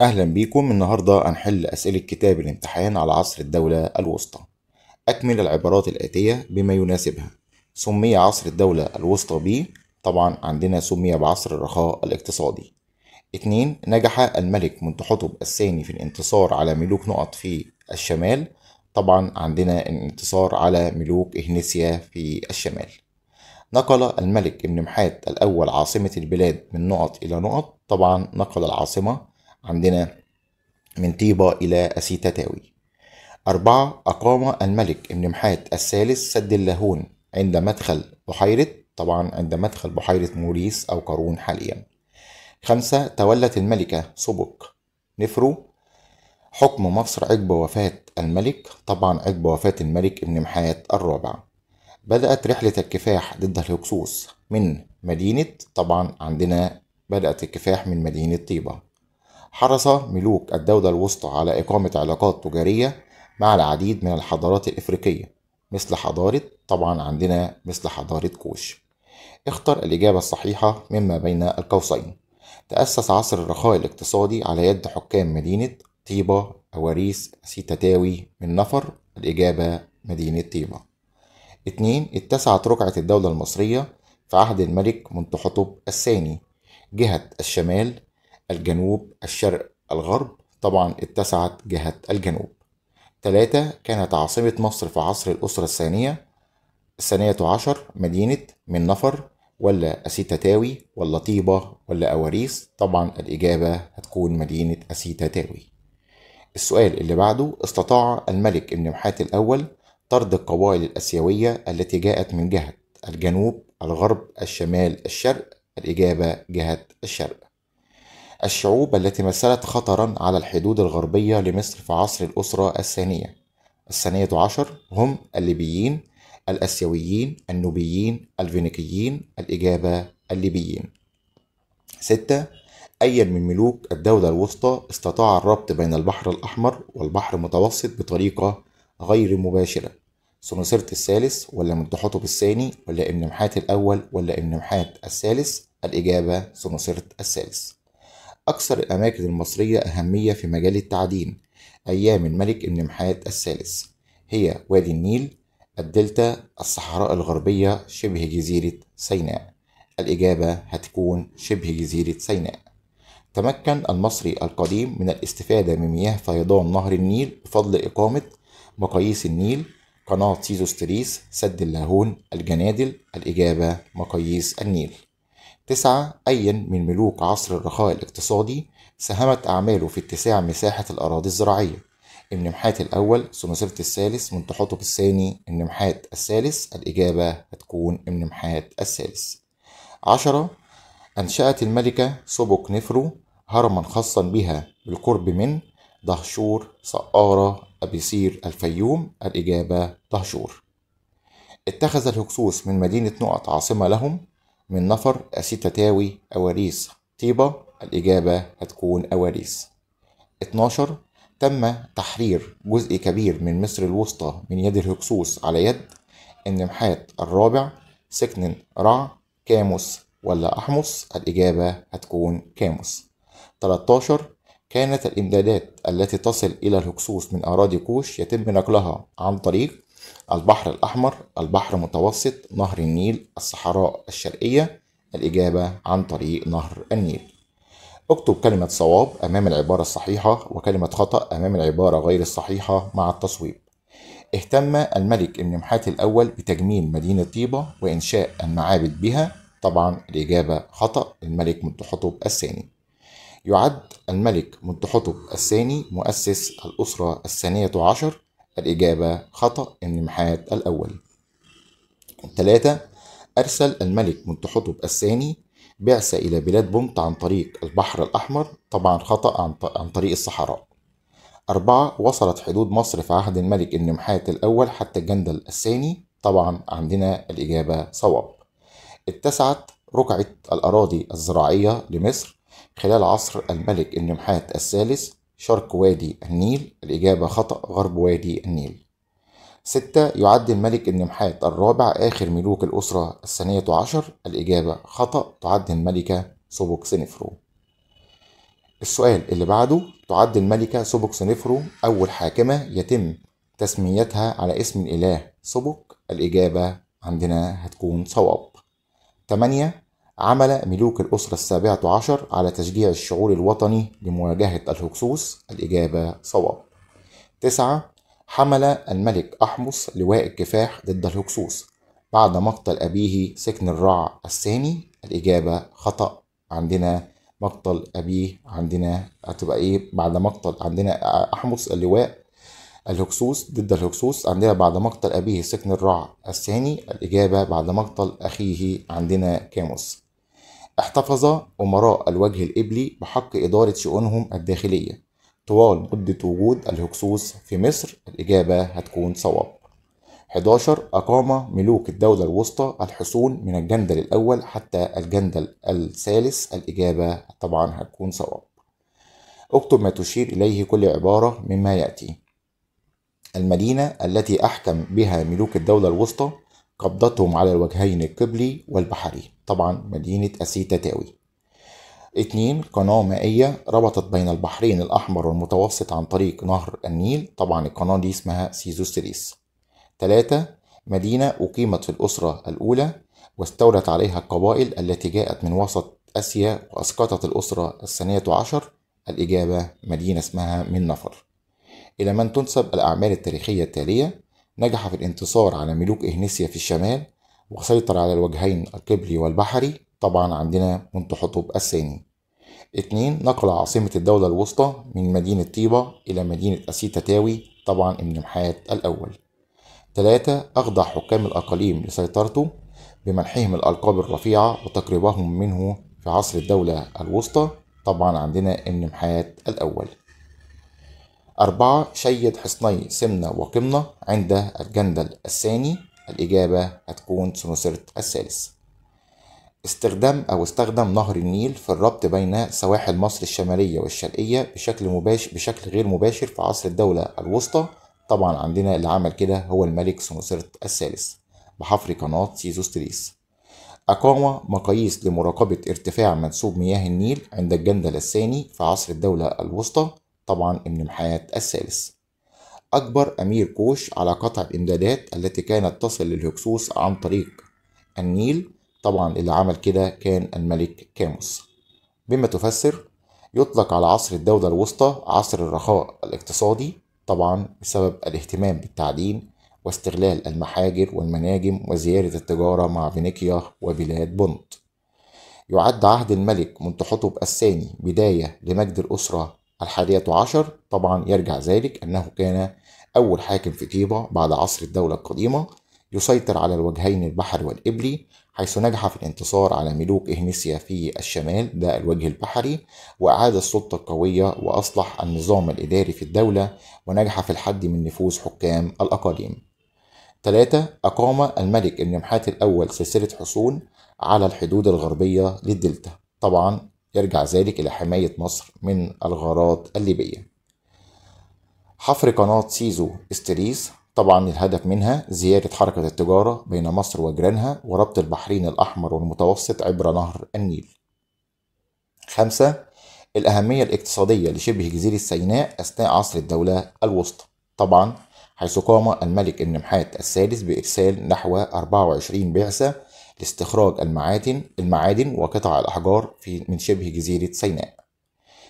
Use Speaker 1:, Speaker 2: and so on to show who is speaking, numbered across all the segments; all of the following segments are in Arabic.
Speaker 1: أهلا بيكم النهاردة هنحل أسئلة كتاب الامتحان على عصر الدولة الوسطى أكمل العبارات الآتية بما يناسبها سمي عصر الدولة الوسطى ب طبعا عندنا سمي بعصر الرخاء الاقتصادي اتنين نجح الملك منتحتب الثاني في الانتصار على ملوك نقط في الشمال طبعا عندنا الانتصار على ملوك إهنسيا في الشمال نقل الملك ابن محات الأول عاصمة البلاد من نقط إلى نقط طبعا نقل العاصمة عندنا من طيبة إلى أسيتاتاوي أربعة أقام الملك ابن محات الثالث سد اللاهون عند مدخل بحيرة طبعا عند مدخل بحيرة موريس أو قارون حاليا خمسة تولت الملكة سبك نفرو حكم مصر عقب وفاة الملك طبعا عقب وفاة الملك ابن محات الرابع بدأت رحلة الكفاح ضد الهكسوس من مدينة طبعا عندنا بدأت الكفاح من مدينة طيبة حرص ملوك الدولة الوسطى على إقامة علاقات تجارية مع العديد من الحضارات الإفريقية مثل حضارة طبعا عندنا مثل حضارة كوش اختر الإجابة الصحيحة مما بين القوسين تأسس عصر الرخاء الاقتصادي على يد حكام مدينة طيبة أواريس سيتتاوي من نفر الإجابة مدينة طيبة اتنين اتسعت رقعة الدولة المصرية في عهد الملك منتحطب الثاني جهة الشمال الجنوب الشرق الغرب طبعا اتسعت جهة الجنوب ثلاثة كانت عاصمة مصر في عصر الأسرة الثانية الثانية عشر مدينة من نفر ولا أسيتاتاوي ولا طيبة ولا أواريس طبعا الإجابة هتكون مدينة أسيتاتاوي السؤال اللي بعده استطاع الملك النمحات الأول طرد القبائل الأسيوية التي جاءت من جهة الجنوب الغرب الشمال الشرق الإجابة جهة الشرق الشعوب التي مثلت خطرا على الحدود الغربية لمصر في عصر الأسرة الثانية الثانية عشر هم الليبيين الأسيويين النوبيين الفينيقيين الإجابة الليبيين ستة أي من ملوك الدولة الوسطى استطاع الربط بين البحر الأحمر والبحر المتوسط بطريقة غير مباشرة سنوسرت الثالث ولا منتحطب الثاني ولا ابن الأول ولا ابن الثالث الإجابة سنوسرت الثالث أكثر الأماكن المصرية أهمية في مجال التعدين أيام الملك ابن محات الثالث هي وادي النيل الدلتا الصحراء الغربية شبه جزيرة سيناء الإجابة هتكون شبه جزيرة سيناء تمكن المصري القديم من الاستفادة من مياه فيضان نهر النيل بفضل إقامة مقاييس النيل قناة سيزوستريس سد اللاهون الجنادل الإجابة مقاييس النيل تسعة أيا من ملوك عصر الرخاء الاقتصادي ساهمت أعماله في اتساع مساحة الأراضي الزراعية النمحات الأول سنوسرت الثالث تحطب الثاني النمحات الثالث الإجابة هتكون النمحات الثالث عشرة أنشأت الملكة سوبوك نفرو هرما خاصا بها بالقرب من دهشور سقارة أبيسير الفيوم الإجابة دهشور اتخذ الهكسوس من مدينة نقط عاصمة لهم من نفر أسيتاتاوي أواريس طيبة الإجابة هتكون أواريس 12 تم تحرير جزء كبير من مصر الوسطى من يد الهكسوس على يد النمحات الرابع سكن رع كاموس ولا أحمص الإجابة هتكون كاموس 13 كانت الإمدادات التي تصل إلى الهكسوس من أراضي كوش يتم نقلها عن طريق البحر الأحمر البحر المتوسط نهر النيل الصحراء الشرقية الإجابة عن طريق نهر النيل اكتب كلمة صواب أمام العبارة الصحيحة وكلمة خطأ أمام العبارة غير الصحيحة مع التصويب اهتم الملك ابن محات الأول بتجميل مدينة طيبة وإنشاء المعابد بها طبعا الإجابة خطأ الملك منتحطب الثاني يعد الملك منتحطب الثاني مؤسس الأسرة الثانية عشر الإجابة خطأ النمحات الأول ثلاثة أرسل الملك منتحطب الثاني بعثة إلى بلاد بومت عن طريق البحر الأحمر طبعا خطأ عن طريق الصحراء أربعة وصلت حدود مصر في عهد الملك النمحات الأول حتى الجندل الثاني طبعا عندنا الإجابة صواب اتسعت رقعة الأراضي الزراعية لمصر خلال عصر الملك النمحات الثالث شرق وادي النيل الإجابة خطأ غرب وادي النيل ستة يعد الملك النمحات الرابع آخر ملوك الأسرة الثانية عشر الإجابة خطأ تعد الملكة سوبوك سينفرو السؤال اللي بعده تعد الملكة سوبوك سينفرو أول حاكمة يتم تسميتها على اسم الإله سوبوك الإجابة عندنا هتكون صواب 8 عمل ملوك الأسرة السابعة عشر على تشجيع الشعور الوطني لمواجهة الهكسوس الإجابة صواب تسعة حمل الملك أحمص لواء الكفاح ضد الهكسوس بعد مقتل أبيه سكن الرع الثاني الإجابة خطأ عندنا مقتل أبيه عندنا هتبقى إيه بعد مقتل عندنا أحمص اللواء الهكسوس ضد الهكسوس عندنا بعد مقتل أبيه سكن الرع الثاني الإجابة بعد مقتل أخيه عندنا كاموس احتفظ أمراء الوجه الإبلي بحق إدارة شؤونهم الداخلية طوال مدة وجود الهكسوس في مصر الإجابة هتكون صواب 11 أقام ملوك الدولة الوسطى الحصون من الجندل الأول حتى الجندل الثالث الإجابة طبعا هتكون صواب اكتب ما تشير إليه كل عبارة مما يأتي المدينة التي أحكم بها ملوك الدولة الوسطى قبضتهم على الوجهين القبلي والبحري طبعا مدينة أسيتا تاوي اتنين قناة مائية ربطت بين البحرين الأحمر والمتوسط عن طريق نهر النيل طبعا القناة دي اسمها سيزوستريس تلاتة مدينة أقيمت في الأسرة الأولى واستولت عليها القبائل التي جاءت من وسط آسيا وأسقطت الأسرة الثانية عشر الإجابة مدينة اسمها من نفر إلى من تنسب الأعمال التاريخية التالية نجح في الانتصار على ملوك إهنيسيا في الشمال وسيطر على الوجهين القبلي والبحري طبعا عندنا منتحتب الثاني اتنين نقل عاصمة الدولة الوسطى من مدينة طيبة إلى مدينة أسيتا تاوي طبعا ابن محات الأول تلاتة أخضع حكام الأقاليم لسيطرته بمنحهم الألقاب الرفيعة وتقريبهم منه في عصر الدولة الوسطى طبعا عندنا ابن محات الأول أربعة شيد حصني سمنة وقمنة عند الجندل الثاني الإجابة هتكون سنوسرت الثالث استخدام أو استخدم نهر النيل في الربط بين سواحل مصر الشمالية والشرقية بشكل مباشر بشكل غير مباشر في عصر الدولة الوسطى طبعا عندنا اللي عمل كده هو الملك سنوسرت الثالث بحفر قناة سيزوستريس أقام مقاييس لمراقبة ارتفاع منسوب مياه النيل عند الجندل الثاني في عصر الدولة الوسطى طبعا ابن محات الثالث أكبر أمير كوش على قطع الإمدادات التي كانت تصل للهكسوس عن طريق النيل طبعا اللي عمل كده كان الملك كاموس بما تفسر يطلق على عصر الدولة الوسطى عصر الرخاء الاقتصادي طبعا بسبب الاهتمام بالتعدين واستغلال المحاجر والمناجم وزيادة التجارة مع فينيقيا وبلاد بونت يعد عهد الملك منتحطب الثاني بداية لمجد الأسرة الحادية عشر طبعا يرجع ذلك أنه كان أول حاكم في طيبة بعد عصر الدولة القديمة يسيطر على الوجهين البحر والإبلي حيث نجح في الانتصار على ملوك إهنسيا في الشمال ده الوجه البحري وأعاد السلطة القوية وأصلح النظام الإداري في الدولة ونجح في الحد من نفوذ حكام الأقاليم ثلاثة أقام الملك ابن محات الأول سلسلة حصون على الحدود الغربية للدلتا طبعا يرجع ذلك إلى حماية مصر من الغارات الليبية حفر قناة سيزو استريس طبعا الهدف منها زيادة حركة التجارة بين مصر وجيرانها وربط البحرين الأحمر والمتوسط عبر نهر النيل خمسة الأهمية الاقتصادية لشبه جزيرة سيناء أثناء عصر الدولة الوسطى طبعا حيث قام الملك النمحات الثالث بإرسال نحو 24 بعثة لاستخراج المعادن المعادن وقطع الأحجار في من شبه جزيرة سيناء.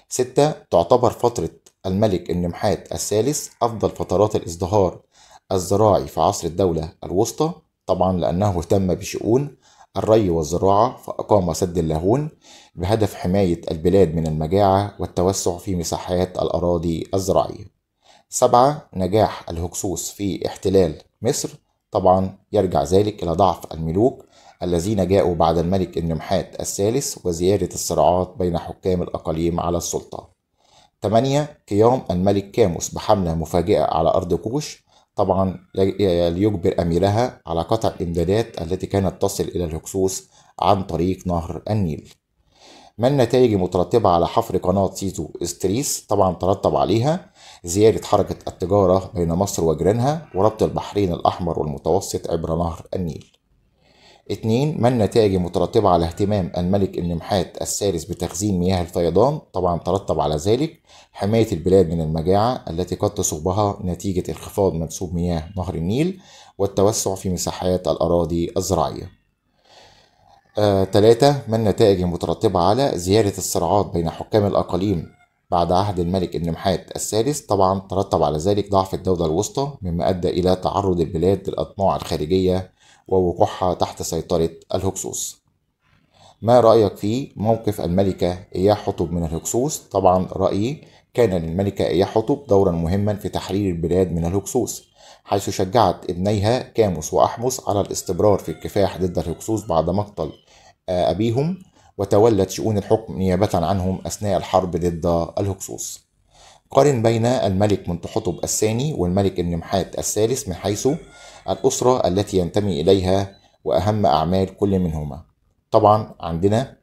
Speaker 1: ستة تعتبر فترة الملك النمحات الثالث أفضل فترات الازدهار الزراعي في عصر الدولة الوسطى طبعا لأنه اهتم بشؤون الري والزراعة فأقام سد اللاهون بهدف حماية البلاد من المجاعة والتوسع في مساحات الأراضي الزراعية. سبعة نجاح الهكسوس في احتلال مصر طبعا يرجع ذلك إلى ضعف الملوك الذين جاءوا بعد الملك النمحات الثالث وزيادة الصراعات بين حكام الأقاليم على السلطة 8 قيام الملك كاموس بحملة مفاجئة على أرض كوش طبعا ليجبر أميرها على قطع الإمدادات التي كانت تصل إلى الهكسوس عن طريق نهر النيل ما النتائج المترتبة على حفر قناة سيتو استريس طبعا ترتب عليها زيادة حركة التجارة بين مصر وجيرانها وربط البحرين الأحمر والمتوسط عبر نهر النيل اتنين ما النتائج المترتبة على اهتمام الملك النمحات الثالث بتخزين مياه الفيضان طبعا ترتب على ذلك حماية البلاد من المجاعة التي قد تصيبها نتيجة انخفاض منسوب مياه نهر النيل والتوسع في مساحات الأراضي الزراعية آه، تلاتة ما النتائج المترتبة على زيادة الصراعات بين حكام الأقاليم بعد عهد الملك النمحات الثالث طبعا ترتب على ذلك ضعف الدولة الوسطى مما أدى إلى تعرض البلاد للأطماع الخارجية ووقوعها تحت سيطرة الهكسوس ما رأيك في موقف الملكة إياه حطب من الهكسوس؟ طبعا رأيي كان للملكة إياه حطب دورا مهما في تحرير البلاد من الهكسوس حيث شجعت ابنيها كاموس وأحمس على الاستمرار في الكفاح ضد الهكسوس بعد مقتل آه، أبيهم وتولت شؤون الحكم نيابة عنهم أثناء الحرب ضد الهكسوس قارن بين الملك منتحطب الثاني والملك النمحات الثالث من حيث الأسرة التي ينتمي إليها وأهم أعمال كل منهما طبعا عندنا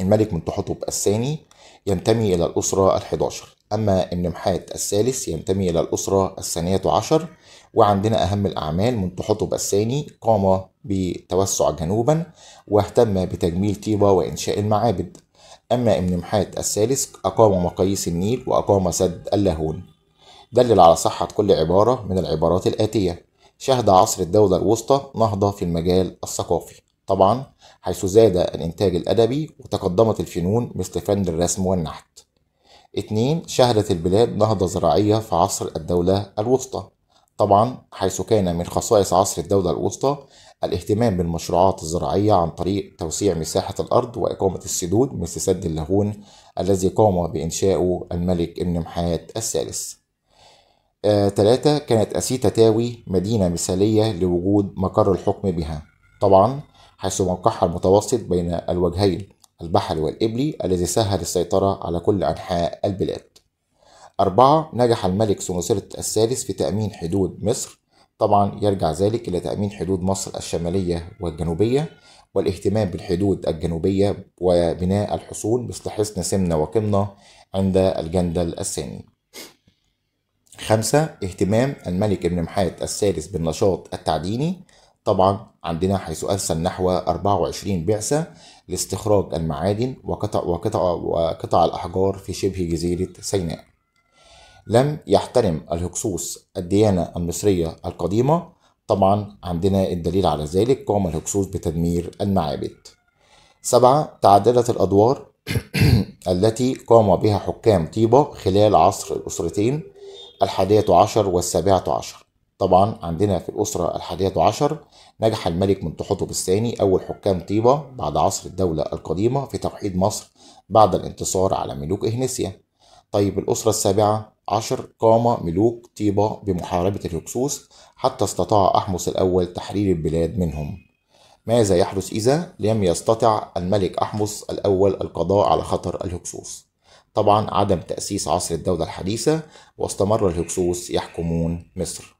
Speaker 1: الملك منتحطب الثاني ينتمي إلى الأسرة الحداشر أما النمحات الثالث ينتمي إلى الأسرة الثانية عشر وعندنا أهم الأعمال منتحطب الثاني قام بتوسع جنوبا واهتم بتجميل طيبة وإنشاء المعابد أما محات الثالث أقام مقاييس النيل وأقام سد اللاهون دلل على صحة كل عبارة من العبارات الآتية شهد عصر الدولة الوسطى نهضة في المجال الثقافي طبعا حيث زاد الإنتاج الأدبي وتقدمت الفنون مثل فن الرسم والنحت اتنين شهدت البلاد نهضة زراعية في عصر الدولة الوسطى طبعا حيث كان من خصائص عصر الدولة الوسطى الاهتمام بالمشروعات الزراعية عن طريق توسيع مساحة الأرض وإقامة السدود مثل سد اللاهون الذي قام بإنشاؤه الملك ابن محات الثالث. آه، كانت أسيتا تاوي مدينة مثالية لوجود مقر الحكم بها طبعا حيث موقعها المتوسط بين الوجهين البحري والإبلي الذي سهل السيطرة على كل أنحاء البلاد أربعة نجح الملك سنوسرت الثالث في تأمين حدود مصر طبعا يرجع ذلك إلى تأمين حدود مصر الشمالية والجنوبية والاهتمام بالحدود الجنوبية وبناء الحصون مثل حصن سمنة وقمنة عند الجندل الثاني خمسة اهتمام الملك ابن محات الثالث بالنشاط التعديني طبعا عندنا حيث أرسل نحو 24 بعثة لاستخراج المعادن وقطع, وقطع, وقطع الأحجار في شبه جزيرة سيناء لم يحترم الهكسوس الديانة المصرية القديمة طبعا عندنا الدليل على ذلك قام الهكسوس بتدمير المعابد سبعة تعددت الأدوار التي قام بها حكام طيبة خلال عصر الأسرتين الحادية عشر والسابعة عشر طبعا عندنا في الأسرة الحادية عشر نجح الملك من تحطب الثاني أول حكام طيبة بعد عصر الدولة القديمة في توحيد مصر بعد الانتصار على ملوك إهنسيا طيب الأسرة السابعة عشر قام ملوك طيبة بمحاربة الهكسوس حتى استطاع أحمس الأول تحرير البلاد منهم ماذا يحدث إذا لم يستطع الملك أحمس الأول القضاء على خطر الهكسوس طبعا عدم تأسيس عصر الدولة الحديثة واستمر الهكسوس يحكمون مصر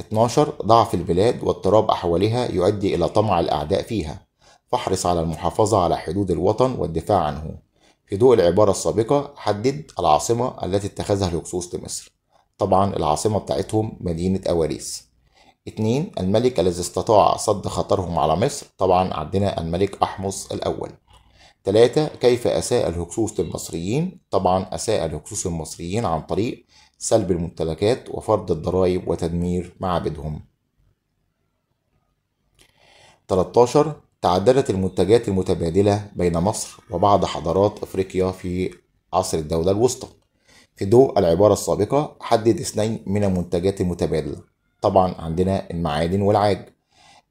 Speaker 1: 12 ضعف البلاد واضطراب أحوالها يؤدي إلى طمع الأعداء فيها فاحرص على المحافظة على حدود الوطن والدفاع عنه في ضوء العبارة السابقة حدد العاصمة التي اتخذها الهكسوس لمصر طبعا العاصمة بتاعتهم مدينة أواريس اتنين الملك الذي استطاع صد خطرهم على مصر طبعا عندنا الملك أحمص الأول تلاتة كيف أساء الهكسوس للمصريين طبعا أساء الهكسوس المصريين عن طريق سلب الممتلكات وفرض الضرائب وتدمير معابدهم 13 تعددت المنتجات المتبادلة بين مصر وبعض حضارات أفريقيا في عصر الدولة الوسطى في ضوء العبارة السابقة حدد اثنين من المنتجات المتبادلة طبعا عندنا المعادن والعاج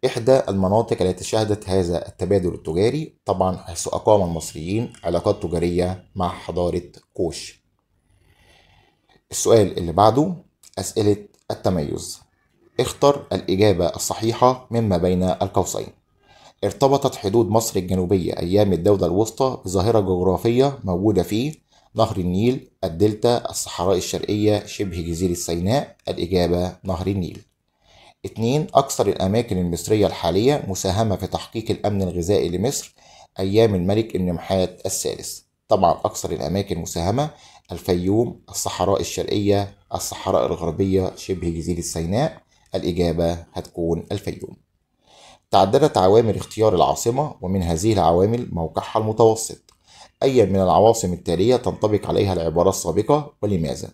Speaker 1: إحدى المناطق التي شهدت هذا التبادل التجاري طبعا حيث أقام المصريين علاقات تجارية مع حضارة كوش السؤال اللي بعده أسئلة التميز اختر الإجابة الصحيحة مما بين القوسين ارتبطت حدود مصر الجنوبية أيام الدولة الوسطى بظاهرة جغرافية موجودة في نهر النيل الدلتا الصحراء الشرقية شبه جزيرة سيناء الإجابة نهر النيل 2 أكثر الأماكن المصرية الحالية مساهمة في تحقيق الأمن الغذائي لمصر أيام الملك النمحات الثالث طبعا أكثر الأماكن مساهمة الفيوم الصحراء الشرقية الصحراء الغربية شبه جزيرة سيناء الإجابة هتكون الفيوم تعددت عوامل اختيار العاصمة ومن هذه العوامل موقعها المتوسط أي من العواصم التالية تنطبق عليها العبارة السابقة ولماذا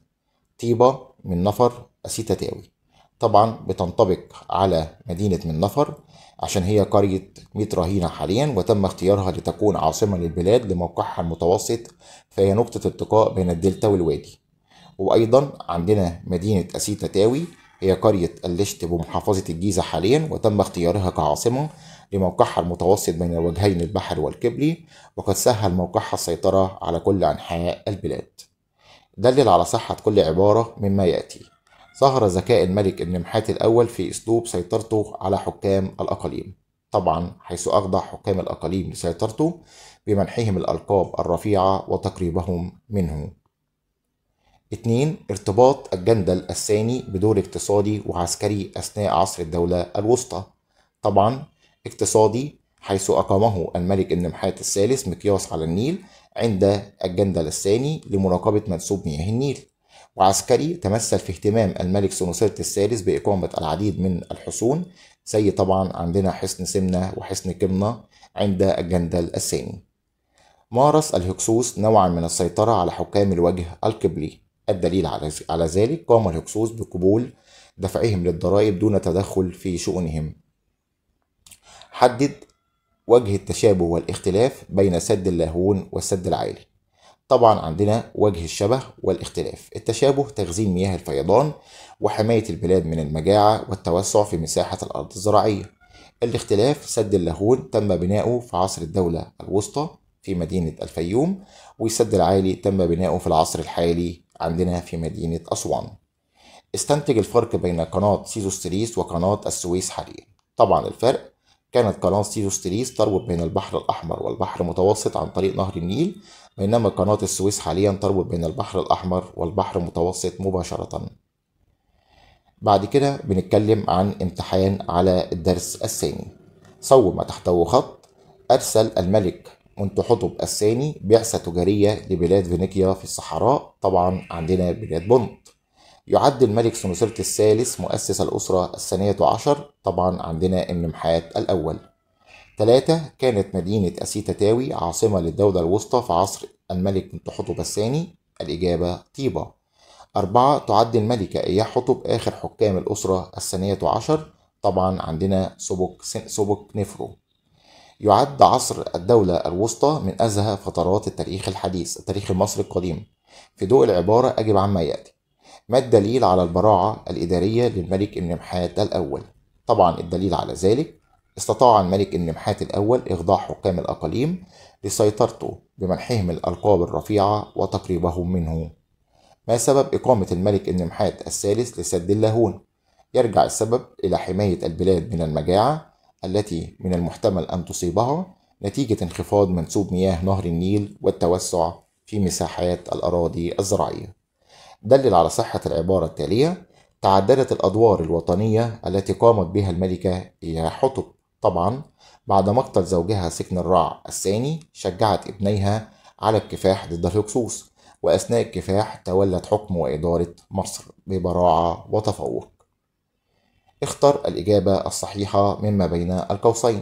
Speaker 1: طيبة من نفر أسيتاتاوي طبعا بتنطبق على مدينة من نفر عشان هي قرية ميتراهينا حاليا وتم اختيارها لتكون عاصمة للبلاد لموقعها المتوسط فهي نقطة التقاء بين الدلتا والوادي وأيضا عندنا مدينة أسيتاتاوي تاوي هي قرية اللشت بمحافظة الجيزة حاليا وتم اختيارها كعاصمة لموقعها المتوسط بين وجهين البحر والكبلي وقد سهل موقعها السيطرة على كل أنحاء البلاد دلل على صحة كل عبارة مما يأتي ظهر ذكاء الملك النمحات الأول في أسلوب سيطرته على حكام الأقاليم طبعا حيث أخضع حكام الأقاليم لسيطرته بمنحهم الألقاب الرفيعة وتقريبهم منه 2 ارتباط الجندل الثاني بدور اقتصادي وعسكري أثناء عصر الدولة الوسطى طبعا اقتصادي حيث أقامه الملك النمحات الثالث مقياس على النيل عند الجندل الثاني لمراقبة منسوب مياه النيل وعسكري تمثل في اهتمام الملك سونوسرت الثالث بإقامة العديد من الحصون زي طبعا عندنا حصن سمنة وحصن كمنة عند الجندل الثاني مارس الهكسوس نوعا من السيطرة على حكام الوجه القبلي الدليل على على ذلك قام الهكسوس بقبول دفعهم للضرائب دون تدخل في شؤونهم حدد وجه التشابه والاختلاف بين سد اللاهون والسد العالي طبعا عندنا وجه الشبه والاختلاف التشابه تخزين مياه الفيضان وحماية البلاد من المجاعة والتوسع في مساحة الأرض الزراعية الاختلاف سد اللاهون تم بناؤه في عصر الدولة الوسطى في مدينة الفيوم والسد العالي تم بناؤه في العصر الحالي عندنا في مدينة أسوان استنتج الفرق بين قناة سيزوستريس وقناة السويس حاليا طبعا الفرق كانت قناة سيزوستريس تربط بين البحر الأحمر والبحر المتوسط عن طريق نهر النيل بينما قناة السويس حاليا تربط بين البحر الأحمر والبحر المتوسط مباشرة بعد كده بنتكلم عن امتحان على الدرس الثاني صوب ما تحته خط أرسل الملك حطب الثاني بعثة تجارية لبلاد فينيقيا في الصحراء طبعا عندنا بلاد بونت يعد الملك سنوسرت الثالث مؤسس الأسرة الثانية عشر طبعا عندنا النمحات الأول ثلاثة كانت مدينة أسيتا تاوي عاصمة للدولة الوسطى في عصر الملك حطب الثاني الإجابة طيبة أربعة تعد الملكة إياح حطب آخر حكام الأسرة الثانية عشر طبعا عندنا سبك سبك نفرو يعد عصر الدولة الوسطى من أزهى فترات التاريخ الحديث التاريخ المصري القديم في ضوء العبارة أجب عما يأتي ما الدليل على البراعة الإدارية للملك النمحات الأول؟ طبعا الدليل على ذلك استطاع الملك النمحات الأول إخضاع حكام الأقاليم لسيطرته بمنحهم الألقاب الرفيعة وتقريبهم منه ما سبب إقامة الملك النمحات الثالث لسد اللاهون؟ يرجع السبب إلى حماية البلاد من المجاعة التي من المحتمل أن تصيبها نتيجة انخفاض منسوب مياه نهر النيل والتوسع في مساحات الأراضي الزراعية. دلل على صحة العبارة التالية: تعددت الأدوار الوطنية التي قامت بها الملكة يا حطب طبعا بعد مقتل زوجها سكن الرع الثاني شجعت ابنيها على الكفاح ضد الهكسوس وأثناء الكفاح تولت حكم وإدارة مصر ببراعة وتفوق اختر الإجابة الصحيحة مما بين القوسين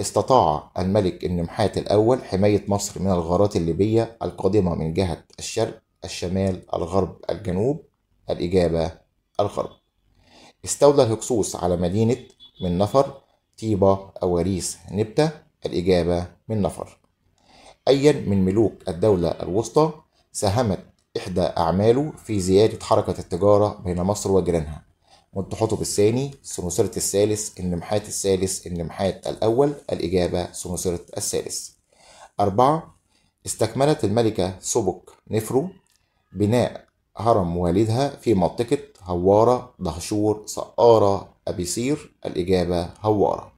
Speaker 1: استطاع الملك النمحات الأول حماية مصر من الغارات الليبية القادمة من جهة الشرق الشمال الغرب الجنوب الإجابة الغرب استولى الهكسوس على مدينة من نفر طيبة أواريس نبتة الإجابة من نفر أيا من ملوك الدولة الوسطى ساهمت إحدى أعماله في زيادة حركة التجارة بين مصر وجيرانها متحوطه بالثاني سنوسرة الثالث النمحات الثالث النمحات الأول الإجابة سنوسرة الثالث أربعة استكملت الملكة سبك نفرو بناء هرم والدها في منطقة هوارة دهشور سقارة أبيسير الإجابة هوارة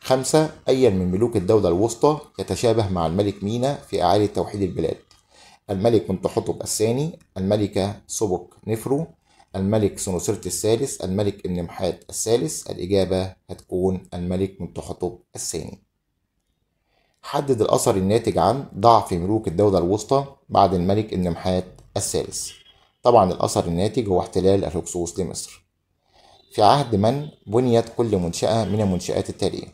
Speaker 1: خمسة أيا من ملوك الدولة الوسطى يتشابه مع الملك مينا في إعادة توحيد البلاد الملك منتحطب الثاني الملكة سبك نفرو الملك سنوسرت الثالث الملك النمحات الثالث الإجابة هتكون الملك منتخطب الثاني حدد الأثر الناتج عن ضعف ملوك الدولة الوسطى بعد الملك النمحات الثالث طبعا الأثر الناتج هو احتلال الهكسوس لمصر في عهد من بنيت كل منشأة من المنشآت التالية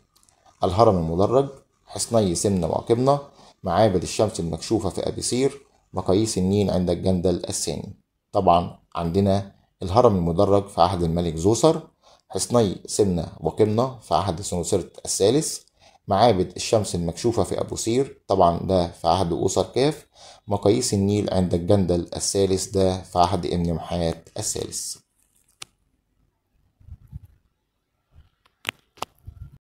Speaker 1: الهرم المدرج حصني سمنة وقبنة معابد الشمس المكشوفة في أبيسير مقاييس النيل عند الجندل الثاني طبعا عندنا الهرم المدرج في عهد الملك زوسر حصني سمنة وقمنة في عهد سنوسرت الثالث معابد الشمس المكشوفة في أبو سير طبعا ده في عهد أوسر كاف مقاييس النيل عند الجندل الثالث ده في عهد ابن محات الثالث